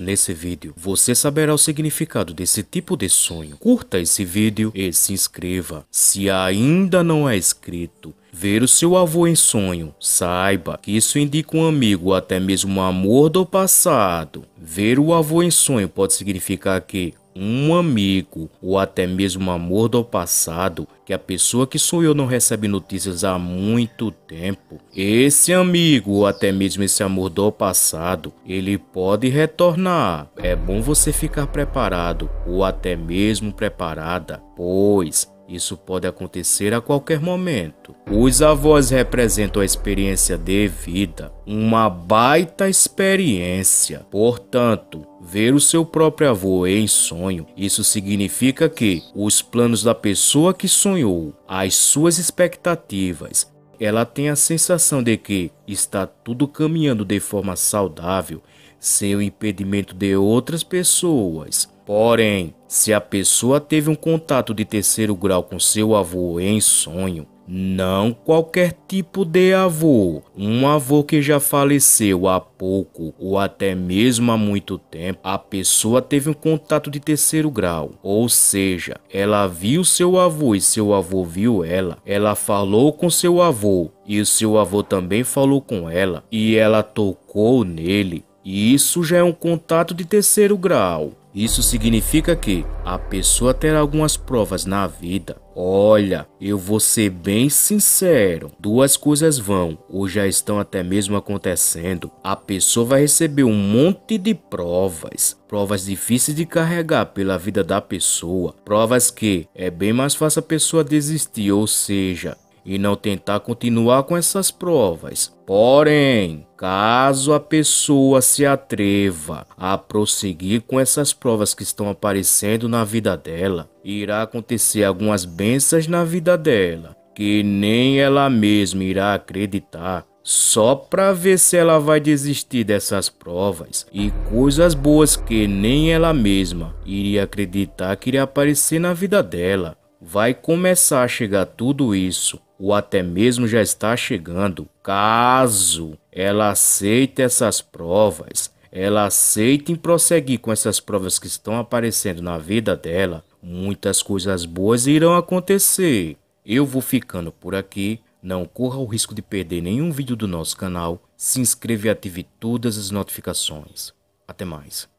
Nesse vídeo, você saberá o significado desse tipo de sonho. Curta esse vídeo e se inscreva. Se ainda não é inscrito, ver o seu avô em sonho, saiba que isso indica um amigo, até mesmo um amor do passado. Ver o avô em sonho pode significar que um amigo ou até mesmo amor do passado que a pessoa que sou eu não recebe notícias há muito tempo, esse amigo ou até mesmo esse amor do passado, ele pode retornar. É bom você ficar preparado ou até mesmo preparada, pois isso pode acontecer a qualquer momento. Os avós representam a experiência de vida, uma baita experiência. Portanto, ver o seu próprio avô em sonho, isso significa que os planos da pessoa que sonhou, as suas expectativas, ela tem a sensação de que está tudo caminhando de forma saudável, sem o impedimento de outras pessoas. Porém, se a pessoa teve um contato de terceiro grau com seu avô em sonho, não qualquer tipo de avô, um avô que já faleceu há pouco ou até mesmo há muito tempo, a pessoa teve um contato de terceiro grau, ou seja, ela viu seu avô e seu avô viu ela, ela falou com seu avô e o seu avô também falou com ela e ela tocou nele. Isso já é um contato de terceiro grau. Isso significa que a pessoa terá algumas provas na vida. Olha, eu vou ser bem sincero. Duas coisas vão, ou já estão até mesmo acontecendo. A pessoa vai receber um monte de provas, provas difíceis de carregar pela vida da pessoa, provas que é bem mais fácil a pessoa desistir, ou seja, e não tentar continuar com essas provas. Porém, caso a pessoa se atreva a prosseguir com essas provas que estão aparecendo na vida dela, irá acontecer algumas bênçãos na vida dela que nem ela mesma irá acreditar só para ver se ela vai desistir dessas provas e coisas boas que nem ela mesma iria acreditar que iria aparecer na vida dela. Vai começar a chegar tudo isso, ou até mesmo já está chegando, caso ela aceite essas provas, ela aceite em prosseguir com essas provas que estão aparecendo na vida dela, muitas coisas boas irão acontecer. Eu vou ficando por aqui. Não corra o risco de perder nenhum vídeo do nosso canal. Se inscreva e ative todas as notificações. Até mais.